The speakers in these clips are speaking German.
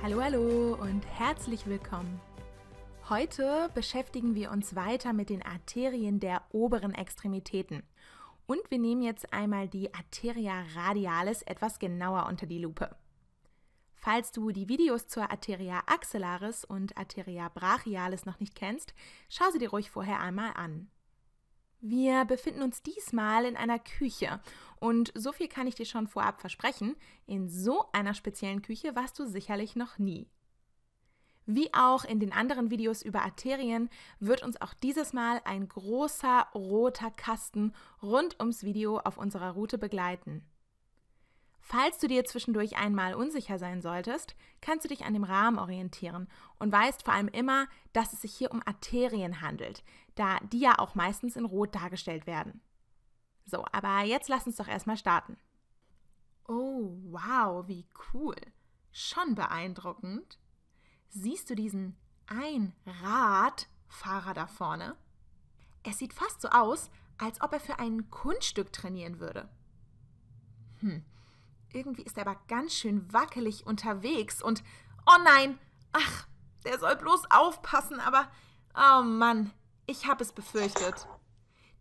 Hallo, hallo und herzlich willkommen. Heute beschäftigen wir uns weiter mit den Arterien der oberen Extremitäten. Und wir nehmen jetzt einmal die Arteria radialis etwas genauer unter die Lupe. Falls du die Videos zur Arteria axillaris und Arteria brachialis noch nicht kennst, schau sie dir ruhig vorher einmal an. Wir befinden uns diesmal in einer Küche und so viel kann ich dir schon vorab versprechen, in so einer speziellen Küche warst du sicherlich noch nie. Wie auch in den anderen Videos über Arterien wird uns auch dieses Mal ein großer roter Kasten rund ums Video auf unserer Route begleiten. Falls du dir zwischendurch einmal unsicher sein solltest, kannst du dich an dem Rahmen orientieren und weißt vor allem immer, dass es sich hier um Arterien handelt, da die ja auch meistens in Rot dargestellt werden. So, aber jetzt lass uns doch erstmal starten. Oh, wow, wie cool. Schon beeindruckend. Siehst du diesen Einradfahrer da vorne? Es sieht fast so aus, als ob er für ein Kunststück trainieren würde. Hm, irgendwie ist er aber ganz schön wackelig unterwegs und oh nein, ach, der soll bloß aufpassen, aber oh Mann, ich habe es befürchtet.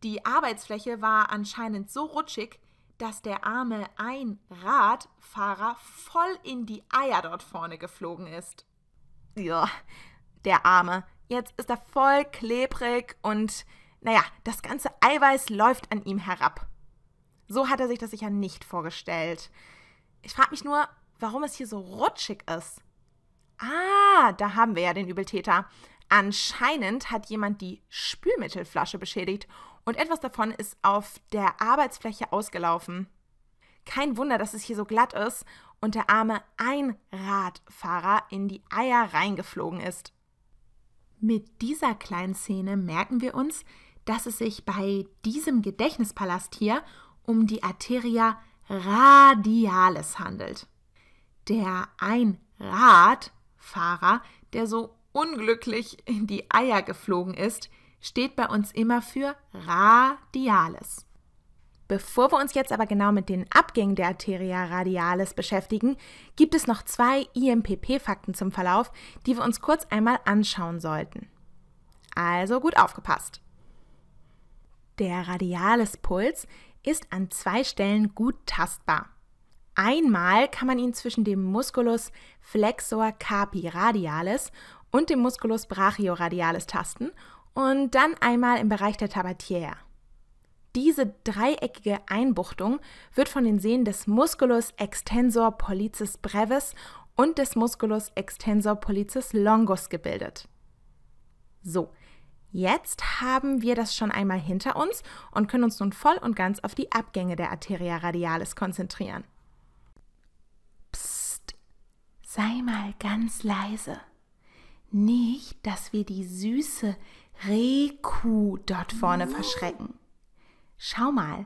Die Arbeitsfläche war anscheinend so rutschig, dass der arme Einradfahrer voll in die Eier dort vorne geflogen ist. Ja, der arme. Jetzt ist er voll klebrig und naja, das ganze Eiweiß läuft an ihm herab. So hat er sich das sicher nicht vorgestellt. Ich frage mich nur, warum es hier so rutschig ist. Ah, da haben wir ja den Übeltäter. Anscheinend hat jemand die Spülmittelflasche beschädigt und etwas davon ist auf der Arbeitsfläche ausgelaufen. Kein Wunder, dass es hier so glatt ist und der arme Einradfahrer in die Eier reingeflogen ist. Mit dieser kleinen Szene merken wir uns, dass es sich bei diesem Gedächtnispalast hier um die Arteria radialis handelt. Der Einradfahrer, der so unglücklich in die Eier geflogen ist, steht bei uns immer für Radiales. Bevor wir uns jetzt aber genau mit den Abgängen der Arteria radialis beschäftigen, gibt es noch zwei IMPP-Fakten zum Verlauf, die wir uns kurz einmal anschauen sollten. Also gut aufgepasst. Der Radialis-Puls ist an zwei Stellen gut tastbar. Einmal kann man ihn zwischen dem Musculus flexor carpi radialis und dem Musculus brachioradialis tasten und dann einmal im Bereich der Tabatiera. Diese dreieckige Einbuchtung wird von den Sehnen des Musculus extensor pollicis brevis und des Musculus extensor pollicis longus gebildet. So, jetzt haben wir das schon einmal hinter uns und können uns nun voll und ganz auf die Abgänge der Arteria radialis konzentrieren. Psst, sei mal ganz leise nicht, dass wir die süße Rehkuh dort vorne verschrecken. Schau mal,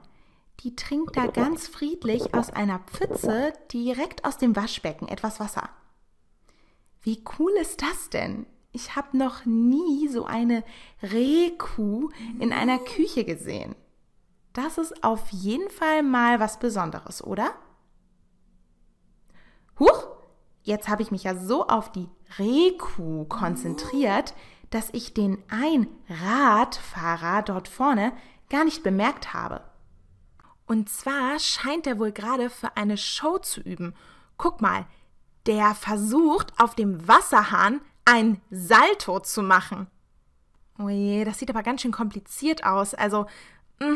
die trinkt da ganz friedlich aus einer Pfütze direkt aus dem Waschbecken etwas Wasser. Wie cool ist das denn? Ich habe noch nie so eine Rehkuh in einer Küche gesehen. Das ist auf jeden Fall mal was Besonderes, oder? Huch, jetzt habe ich mich ja so auf die Reku konzentriert, dass ich den ein Radfahrer dort vorne gar nicht bemerkt habe. Und zwar scheint er wohl gerade für eine Show zu üben. Guck mal, der versucht auf dem Wasserhahn ein Salto zu machen. Ui, oh das sieht aber ganz schön kompliziert aus. Also, mm,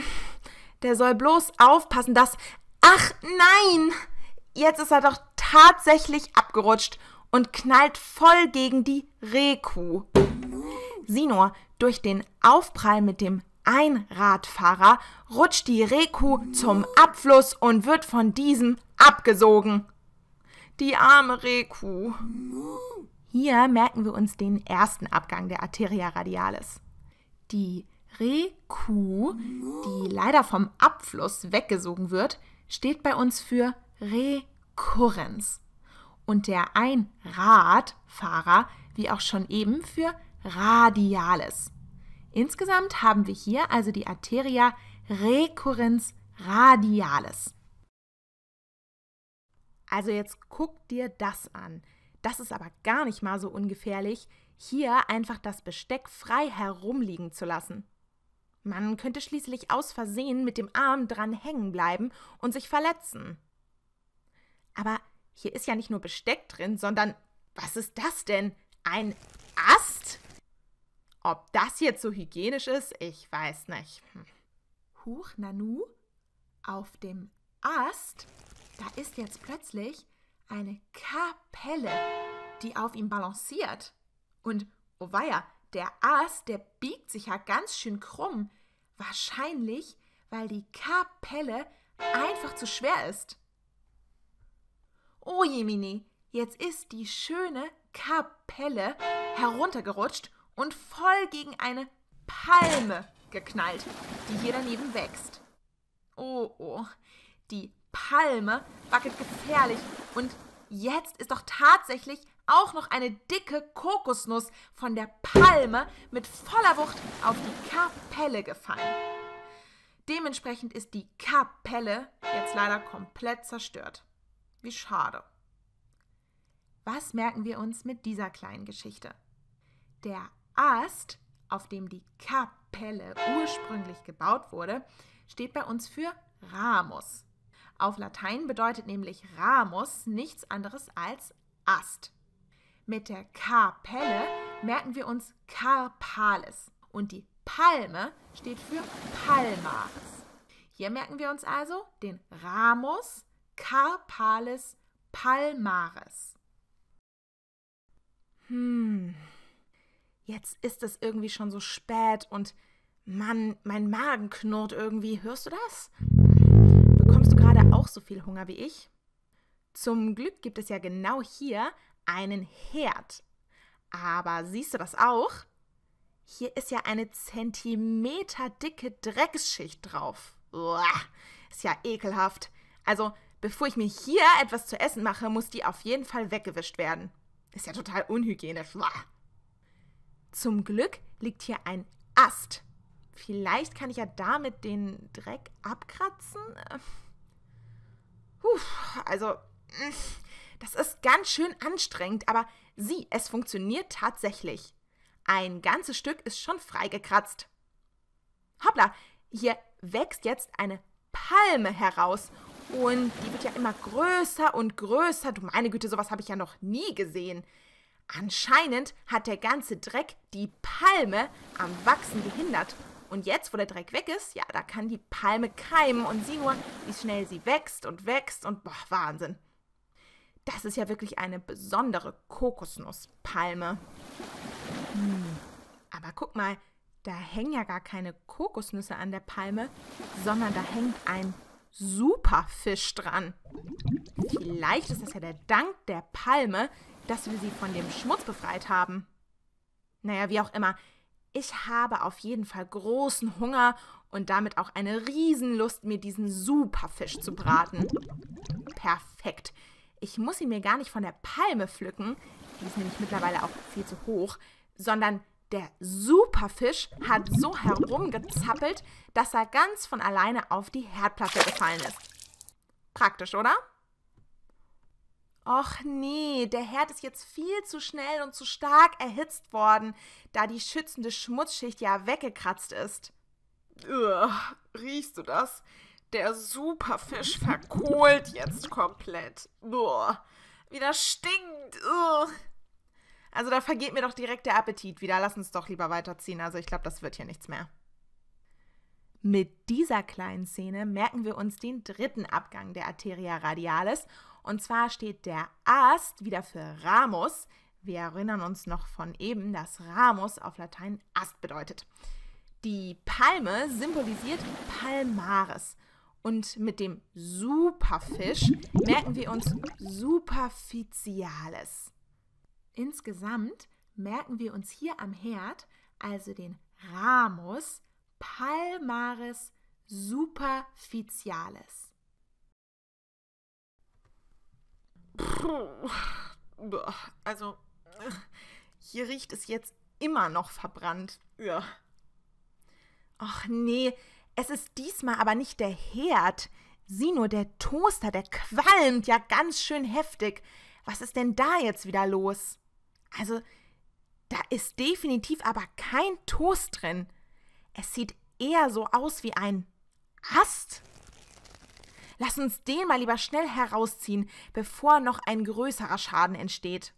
der soll bloß aufpassen, dass. Ach nein! jetzt ist er doch tatsächlich abgerutscht und knallt voll gegen die Rehkuh. Sinor, durch den Aufprall mit dem Einradfahrer rutscht die Rehkuh zum Abfluss und wird von diesem abgesogen. Die arme Rehkuh. Hier merken wir uns den ersten Abgang der Arteria radialis. Die Rehkuh, die leider vom Abfluss weggesogen wird, steht bei uns für Rekurrenz. Und der Einradfahrer, wie auch schon eben, für Radiales. Insgesamt haben wir hier also die Arteria Rekurrenz Radiales. Also jetzt guck dir das an. Das ist aber gar nicht mal so ungefährlich, hier einfach das Besteck frei herumliegen zu lassen. Man könnte schließlich aus Versehen mit dem Arm dran hängen bleiben und sich verletzen. Aber hier ist ja nicht nur Besteck drin, sondern was ist das denn? Ein Ast? Ob das jetzt so hygienisch ist, ich weiß nicht. Hm. Huch, Nanu, auf dem Ast, da ist jetzt plötzlich eine Kapelle, die auf ihm balanciert. Und, oh weia, der Ast, der biegt sich ja ganz schön krumm. Wahrscheinlich, weil die Kapelle einfach zu schwer ist. Oh Jemini, jetzt ist die schöne Kapelle heruntergerutscht und voll gegen eine Palme geknallt, die hier daneben wächst. Oh, oh, die Palme wackelt gefährlich und jetzt ist doch tatsächlich auch noch eine dicke Kokosnuss von der Palme mit voller Wucht auf die Kapelle gefallen. Dementsprechend ist die Kapelle jetzt leider komplett zerstört. Wie schade. Was merken wir uns mit dieser kleinen Geschichte? Der Ast, auf dem die Kapelle ursprünglich gebaut wurde, steht bei uns für Ramus. Auf Latein bedeutet nämlich Ramus nichts anderes als Ast. Mit der Kapelle merken wir uns Carpales und die Palme steht für Palmares. Hier merken wir uns also den Ramus, carpales palmares. Hm, jetzt ist es irgendwie schon so spät und Mann, mein Magen knurrt irgendwie. Hörst du das? Bekommst du gerade auch so viel Hunger wie ich? Zum Glück gibt es ja genau hier einen Herd. Aber siehst du das auch? Hier ist ja eine zentimeterdicke Drecksschicht drauf. Uah, ist ja ekelhaft. Also bevor ich mir hier etwas zu essen mache, muss die auf jeden Fall weggewischt werden. Ist ja total unhygienisch. Zum Glück liegt hier ein Ast. Vielleicht kann ich ja damit den Dreck abkratzen. Puh, also, das ist ganz schön anstrengend, aber sieh, es funktioniert tatsächlich. Ein ganzes Stück ist schon freigekratzt. Hoppla, hier wächst jetzt eine Palme heraus und die wird ja immer größer und größer. Du meine Güte, sowas habe ich ja noch nie gesehen. Anscheinend hat der ganze Dreck die Palme am Wachsen gehindert. Und jetzt, wo der Dreck weg ist, ja, da kann die Palme keimen und sieh nur, wie schnell sie wächst und wächst und boah, Wahnsinn. Das ist ja wirklich eine besondere Kokosnusspalme. Hm. Aber guck mal, da hängen ja gar keine Kokosnüsse an der Palme, sondern da hängt ein super Fisch dran. Vielleicht ist das ja der Dank der Palme, dass wir sie von dem Schmutz befreit haben. Naja, wie auch immer. Ich habe auf jeden Fall großen Hunger und damit auch eine Riesenlust, mir diesen super Fisch zu braten. Perfekt. Ich muss ihn mir gar nicht von der Palme pflücken, die ist nämlich mittlerweile auch viel zu hoch, sondern der Superfisch hat so herumgezappelt, dass er ganz von alleine auf die Herdplatte gefallen ist. Praktisch, oder? Och nee, der Herd ist jetzt viel zu schnell und zu stark erhitzt worden, da die schützende Schmutzschicht ja weggekratzt ist. Ugh, riechst du das? Der Superfisch verkohlt jetzt komplett. Boah, das stinkt. Ugh. Also da vergeht mir doch direkt der Appetit wieder. Lass uns doch lieber weiterziehen. Also ich glaube, das wird hier nichts mehr. Mit dieser kleinen Szene merken wir uns den dritten Abgang der Arteria radialis. Und zwar steht der Ast wieder für Ramus. Wir erinnern uns noch von eben, dass Ramus auf Latein Ast bedeutet. Die Palme symbolisiert Palmares. Und mit dem Superfisch merken wir uns Superficiales. Insgesamt merken wir uns hier am Herd also den Ramus palmaris superficialis. Also, hier riecht es jetzt immer noch verbrannt. Ja. Ach nee, es ist diesmal aber nicht der Herd. Sieh nur, der Toaster, der qualmt ja ganz schön heftig. Was ist denn da jetzt wieder los? Also da ist definitiv aber kein Toast drin. Es sieht eher so aus wie ein Ast. Lass uns den mal lieber schnell herausziehen, bevor noch ein größerer Schaden entsteht.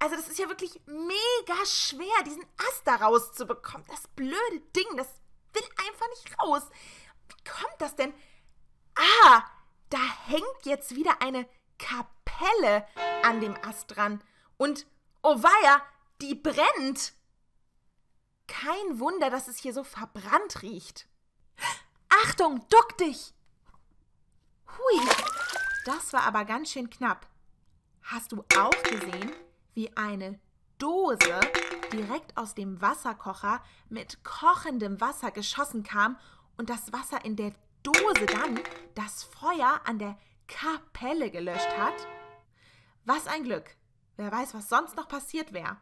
Also das ist ja wirklich mega schwer, diesen Ast da rauszubekommen. Das blöde Ding, das will einfach nicht raus. Wie kommt das denn? Ah, da hängt jetzt wieder eine Kapelle an dem Ast dran und oh weia, die brennt! Kein Wunder, dass es hier so verbrannt riecht. Achtung, duck dich! Hui, das war aber ganz schön knapp. Hast du auch gesehen, wie eine Dose direkt aus dem Wasserkocher mit kochendem Wasser geschossen kam und das Wasser in der Dose dann das Feuer an der Kapelle gelöscht hat. Was ein Glück. Wer weiß, was sonst noch passiert wäre.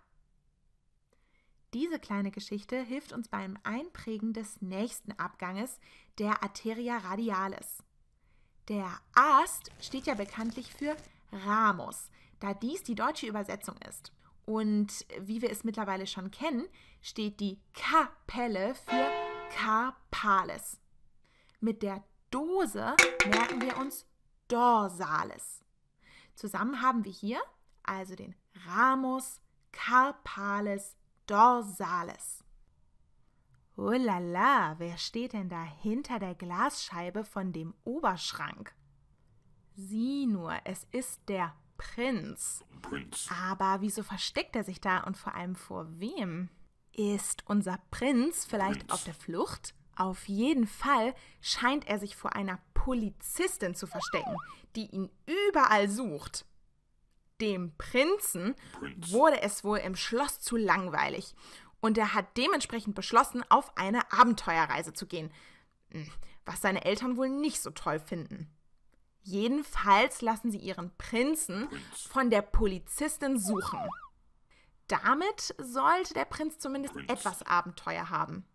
Diese kleine Geschichte hilft uns beim Einprägen des nächsten Abganges, der Arteria radialis. Der Ast steht ja bekanntlich für Ramus, da dies die deutsche Übersetzung ist. Und wie wir es mittlerweile schon kennen, steht die Kapelle für Carpalis. Mit der Dose merken wir uns dorsalis. Zusammen haben wir hier also den Ramus carpalis dorsalis. Oh la la, wer steht denn da hinter der Glasscheibe von dem Oberschrank? Sieh nur, es ist der Prinz. Prinz. Aber wieso versteckt er sich da und vor allem vor wem? Ist unser Prinz vielleicht Prinz. auf der Flucht? Auf jeden Fall scheint er sich vor einer Polizistin zu verstecken, die ihn überall sucht. Dem Prinzen wurde es wohl im Schloss zu langweilig und er hat dementsprechend beschlossen, auf eine Abenteuerreise zu gehen, hm, was seine Eltern wohl nicht so toll finden. Jedenfalls lassen sie ihren Prinzen von der Polizistin suchen. Damit sollte der Prinz zumindest etwas Abenteuer haben.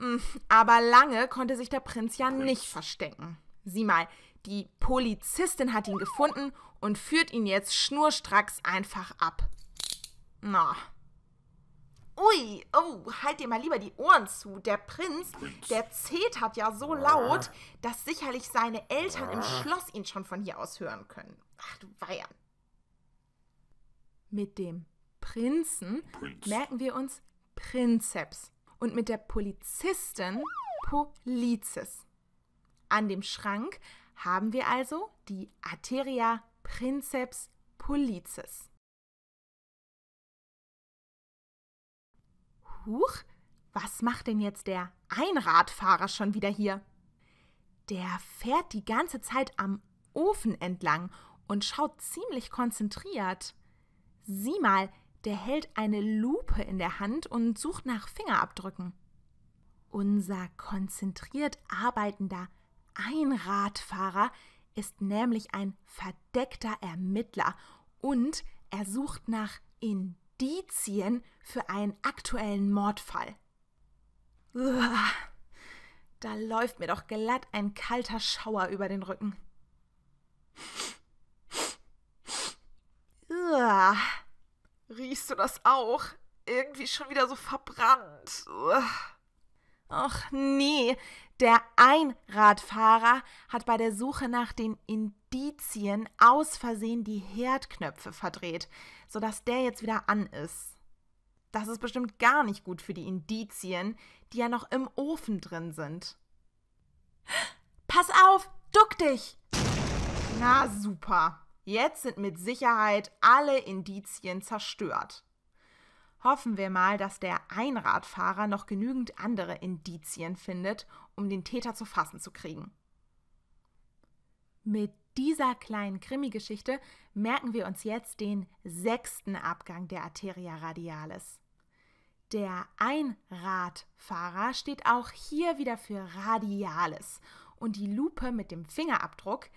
Hm, aber lange konnte sich der Prinz ja nicht verstecken. Sieh mal, die Polizistin hat ihn gefunden und führt ihn jetzt schnurstracks einfach ab. Na. Ui, oh, halt dir mal lieber die Ohren zu. Der Prinz, der zetert ja so laut, ah. dass sicherlich seine Eltern im ah. Schloss ihn schon von hier aus hören können. Ach du Weiher. Mit dem Prinzen Prinz. merken wir uns Prinzeps und mit der Polizistin Polizis. An dem Schrank haben wir also die Arteria princeps pollicis. Huch, was macht denn jetzt der Einradfahrer schon wieder hier? Der fährt die ganze Zeit am Ofen entlang und schaut ziemlich konzentriert. Sieh mal, der hält eine Lupe in der Hand und sucht nach Fingerabdrücken. Unser konzentriert arbeitender Einradfahrer ist nämlich ein verdeckter Ermittler und er sucht nach Indizien für einen aktuellen Mordfall. Uah, da läuft mir doch glatt ein kalter Schauer über den Rücken. Uah, riechst du das auch? Irgendwie schon wieder so verbrannt. Uah. Ach nee, der Einradfahrer hat bei der Suche nach den Indizien aus Versehen die Herdknöpfe verdreht, sodass der jetzt wieder an ist. Das ist bestimmt gar nicht gut für die Indizien, die ja noch im Ofen drin sind. Pass auf, duck dich! Na super. Jetzt sind mit Sicherheit alle Indizien zerstört. Hoffen wir mal, dass der Einradfahrer noch genügend andere Indizien findet, um den Täter zu fassen zu kriegen. Mit dieser kleinen Krimi-Geschichte merken wir uns jetzt den sechsten Abgang der Arteria radialis. Der Einradfahrer steht auch hier wieder für Radialis und die Lupe mit dem Fingerabdruck,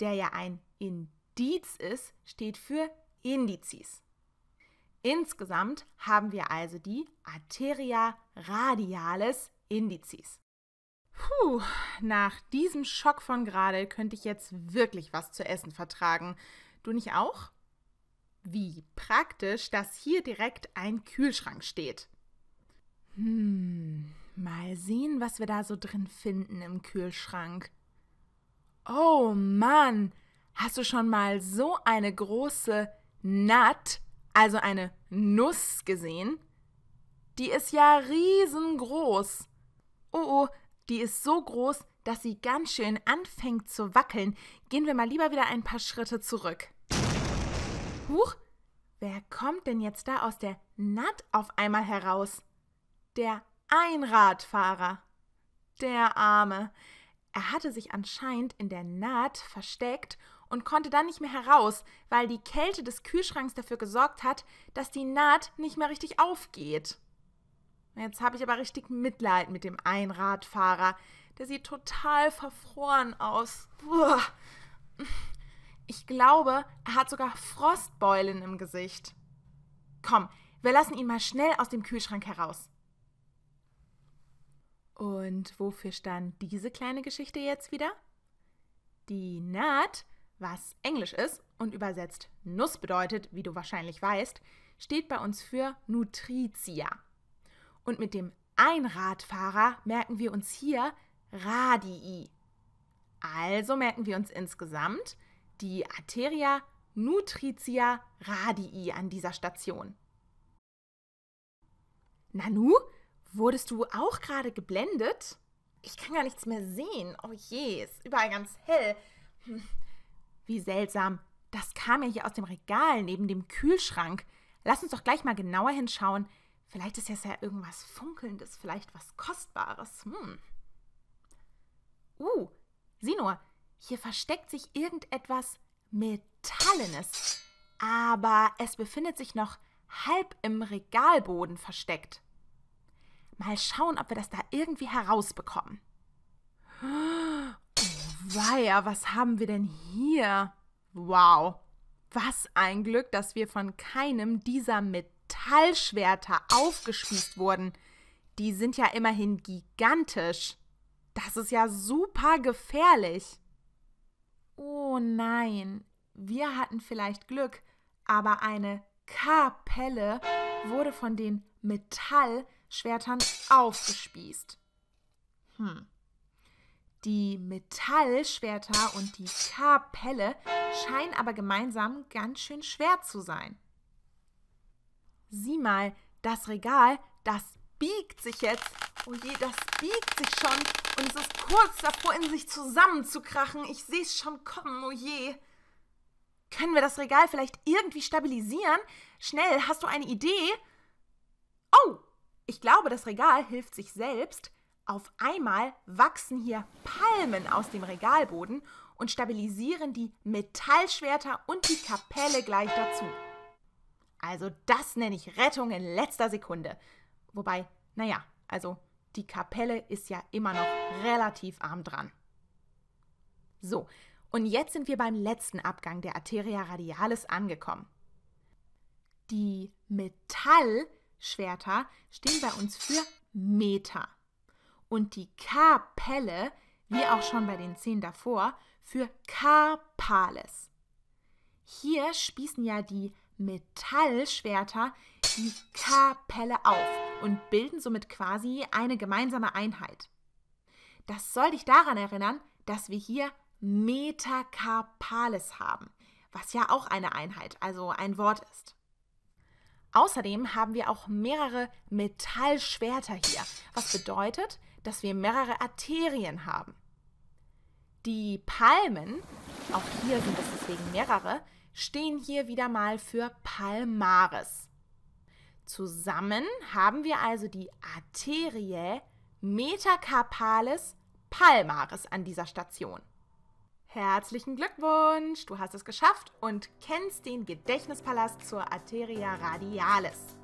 der ja ein Indiz Indiz ist, steht für Indizes. Insgesamt haben wir also die Arteria radialis Indizes. Puh, nach diesem Schock von gerade könnte ich jetzt wirklich was zu essen vertragen. Du nicht auch? Wie praktisch, dass hier direkt ein Kühlschrank steht. Hm, mal sehen, was wir da so drin finden im Kühlschrank. Oh Mann, Hast du schon mal so eine große Nut, also eine Nuss gesehen? Die ist ja riesengroß. Oh, oh, die ist so groß, dass sie ganz schön anfängt zu wackeln. Gehen wir mal lieber wieder ein paar Schritte zurück. Huch, wer kommt denn jetzt da aus der Nut auf einmal heraus? Der Einradfahrer. Der Arme. Er hatte sich anscheinend in der Naht versteckt und konnte dann nicht mehr heraus, weil die Kälte des Kühlschranks dafür gesorgt hat, dass die Naht nicht mehr richtig aufgeht. Jetzt habe ich aber richtig Mitleid mit dem Einradfahrer. Der sieht total verfroren aus. Uah. Ich glaube, er hat sogar Frostbeulen im Gesicht. Komm, wir lassen ihn mal schnell aus dem Kühlschrank heraus. Und wofür stand diese kleine Geschichte jetzt wieder? Die Naht was Englisch ist und übersetzt Nuss bedeutet, wie du wahrscheinlich weißt, steht bei uns für Nutritia. Und mit dem Einradfahrer merken wir uns hier Radii. Also merken wir uns insgesamt die Arteria Nutritia Radii an dieser Station. Nanu, wurdest du auch gerade geblendet? Ich kann gar nichts mehr sehen. Oh je, ist überall ganz hell. Hm. Wie seltsam. Das kam ja hier aus dem Regal neben dem Kühlschrank. Lass uns doch gleich mal genauer hinschauen. Vielleicht ist es ja irgendwas Funkelndes, vielleicht was Kostbares. Hm. Uh, sieh nur, hier versteckt sich irgendetwas Metallenes. Aber es befindet sich noch halb im Regalboden versteckt. Mal schauen, ob wir das da irgendwie herausbekommen. Hm. Weia, was haben wir denn hier? Wow. Was ein Glück, dass wir von keinem dieser Metallschwerter aufgespießt wurden. Die sind ja immerhin gigantisch. Das ist ja super gefährlich. Oh nein, wir hatten vielleicht Glück, aber eine Kapelle wurde von den Metallschwertern aufgespießt. Hm. Die Metallschwerter und die Kapelle scheinen aber gemeinsam ganz schön schwer zu sein. Sieh mal, das Regal, das biegt sich jetzt. Oh je, das biegt sich schon und es ist kurz davor, in sich zusammenzukrachen. Ich sehe es schon kommen, oh je. Können wir das Regal vielleicht irgendwie stabilisieren? Schnell, hast du eine Idee? Oh, ich glaube, das Regal hilft sich selbst. Auf einmal wachsen hier Palmen aus dem Regalboden und stabilisieren die Metallschwerter und die Kapelle gleich dazu. Also das nenne ich Rettung in letzter Sekunde. Wobei, naja, also die Kapelle ist ja immer noch relativ arm dran. So, und jetzt sind wir beim letzten Abgang der Arteria radialis angekommen. Die Metallschwerter stehen bei uns für Meter und die Kapelle, wie auch schon bei den zehn davor, für Karpales. Hier spießen ja die Metallschwerter die Kapelle auf und bilden somit quasi eine gemeinsame Einheit. Das soll dich daran erinnern, dass wir hier Metakarpales haben, was ja auch eine Einheit, also ein Wort ist. Außerdem haben wir auch mehrere Metallschwerter hier, was bedeutet, dass wir mehrere Arterien haben. Die Palmen, auch hier sind es deswegen mehrere, stehen hier wieder mal für Palmares. Zusammen haben wir also die Arterie metacarpalis Palmares an dieser Station. Herzlichen Glückwunsch! Du hast es geschafft und kennst den Gedächtnispalast zur Arteria radialis.